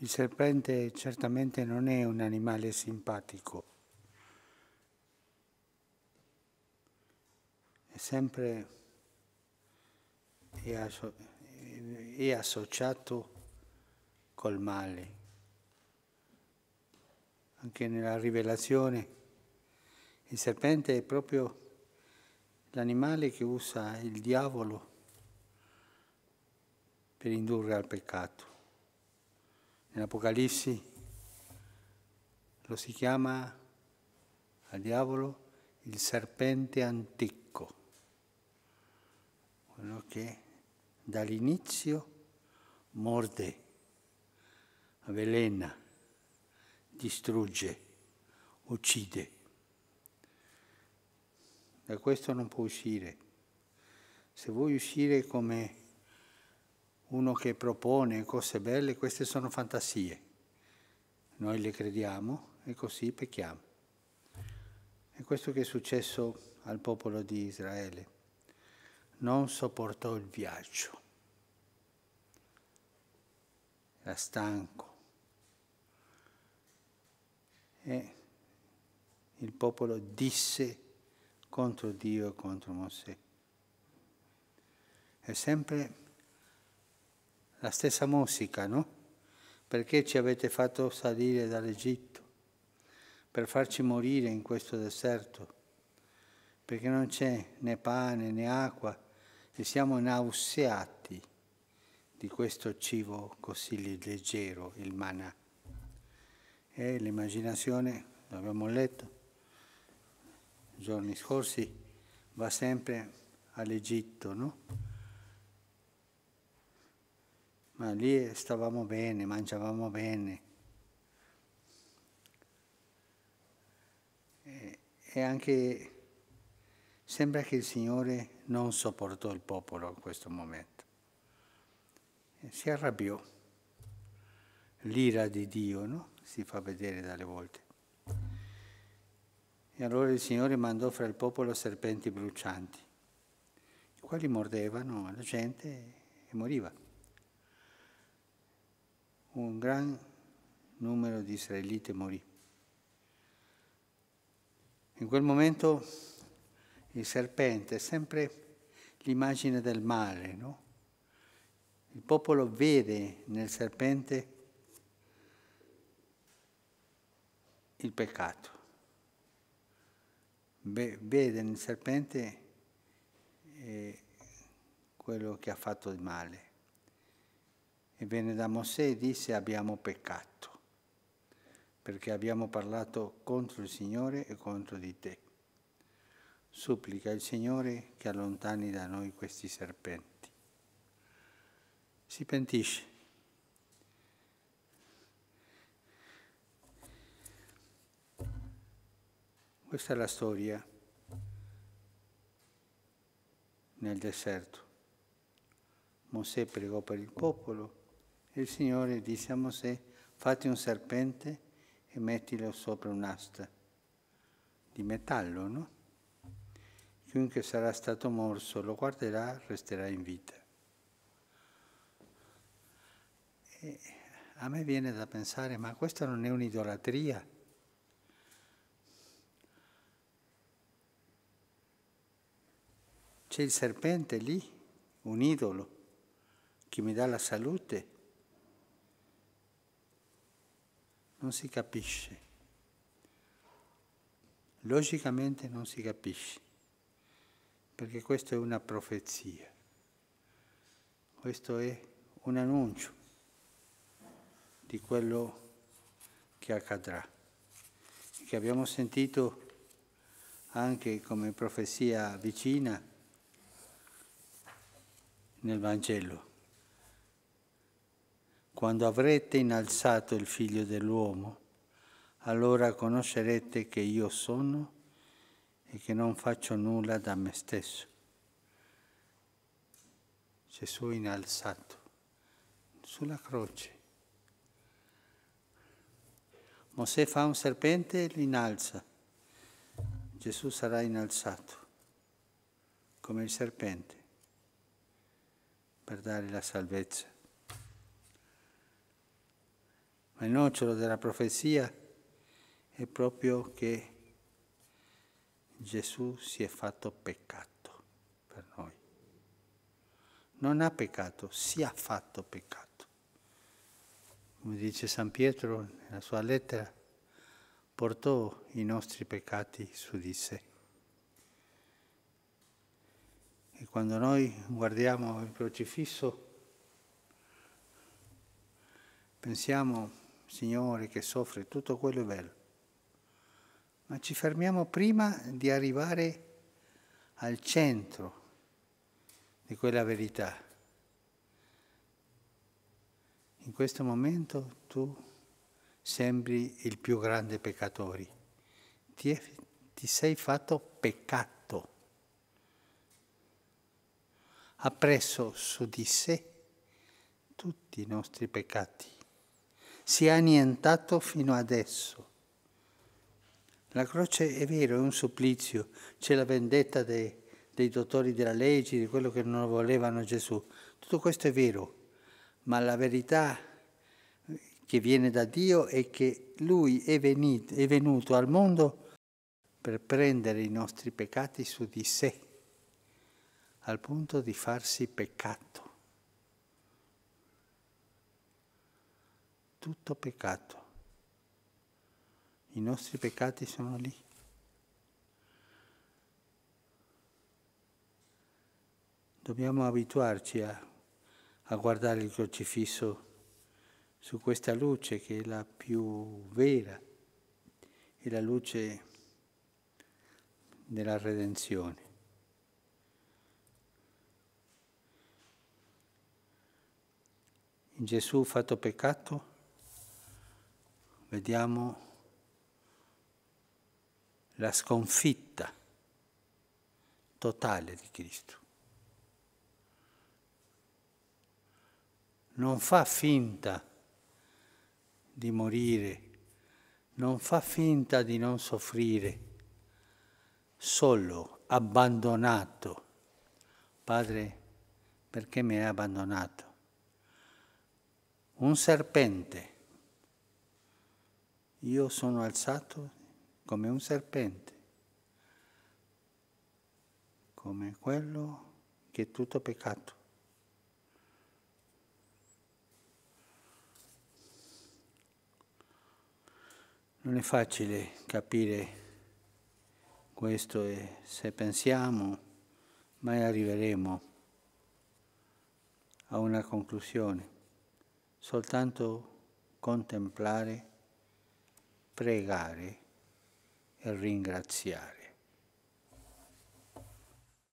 Il serpente certamente non è un animale simpatico, è sempre è, associato col male. Anche nella rivelazione il serpente è proprio l'animale che usa il diavolo per indurre al peccato in nell'Apocalisse lo si chiama al diavolo il serpente antico, quello che dall'inizio morde, avvelena, distrugge, uccide. Da questo non può uscire. Se vuoi uscire come uno che propone cose belle, queste sono fantasie. Noi le crediamo e così pecchiamo. E questo che è successo al popolo di Israele. Non sopportò il viaggio. Era stanco. E il popolo disse contro Dio e contro Mosè. E sempre la stessa musica, no? Perché ci avete fatto salire dall'Egitto? Per farci morire in questo deserto? Perché non c'è né pane né acqua e siamo nauseati di questo cibo così leggero, il manà. E l'immaginazione, l'abbiamo letto i giorni scorsi, va sempre all'Egitto, no? ma lì stavamo bene, mangiavamo bene. E, anche sembra che il Signore non sopportò il popolo in questo momento. si arrabbiò. L'ira di Dio, no? Si fa vedere dalle volte. E allora il Signore mandò fra il popolo serpenti brucianti, i quali mordevano la gente e moriva un gran numero di israeliti morì. In quel momento il serpente è sempre l'immagine del male, no? Il popolo vede nel serpente il peccato, vede nel serpente eh, quello che ha fatto di male e venne da Mosè e disse abbiamo peccato, perché abbiamo parlato contro il Signore e contro di te. Supplica il Signore che allontani da noi questi serpenti. Si pentisce. Questa è la storia nel deserto. Mosè pregò per il popolo, il Signore disse a Mosè, fatti un serpente e mettilo sopra un'asta di metallo, no? Chiunque sarà stato morso lo guarderà, resterà in vita. E a me viene da pensare, ma questa non è un'idolatria? C'è il serpente lì, un idolo, che mi dà la salute non si capisce. Logicamente non si capisce, perché questa è una profezia, questo è un annuncio di quello che accadrà, che abbiamo sentito anche come profezia vicina nel Vangelo. Quando avrete innalzato il figlio dell'uomo, allora conoscerete che io sono e che non faccio nulla da me stesso. Gesù innalzato sulla croce. Mosè fa un serpente e lo innalza. Gesù sarà innalzato come il serpente per dare la salvezza ma il nocciolo della profezia è proprio che Gesù si è fatto peccato per noi. Non ha peccato, si è fatto peccato. Come dice San Pietro nella sua lettera, portò i nostri peccati su di sé. E quando noi guardiamo il crocifisso, pensiamo Signore che soffre tutto quello è bello. Ma ci fermiamo prima di arrivare al centro di quella verità. In questo momento tu sembri il più grande peccatore. Ti, è, ti sei fatto peccato. Ha preso su di sé tutti i nostri peccati si è annientato fino adesso. La croce è vero, è un supplizio, c'è la vendetta dei, dei dottori della legge, di quello che non volevano Gesù. Tutto questo è vero, ma la verità che viene da Dio è che Lui è, venito, è venuto al mondo per prendere i nostri peccati su di sé, al punto di farsi peccato. tutto peccato. I nostri peccati sono lì. Dobbiamo abituarci a, a guardare il crocifisso su questa luce che è la più vera, è la luce della redenzione. In Gesù fatto peccato, vediamo la sconfitta totale di Cristo. Non fa finta di morire, non fa finta di non soffrire, solo abbandonato. Padre, perché mi hai abbandonato? Un serpente io sono alzato come un serpente, come quello che è tutto peccato. Non è facile capire questo e se pensiamo mai arriveremo a una conclusione. Soltanto contemplare pregare e ringraziare.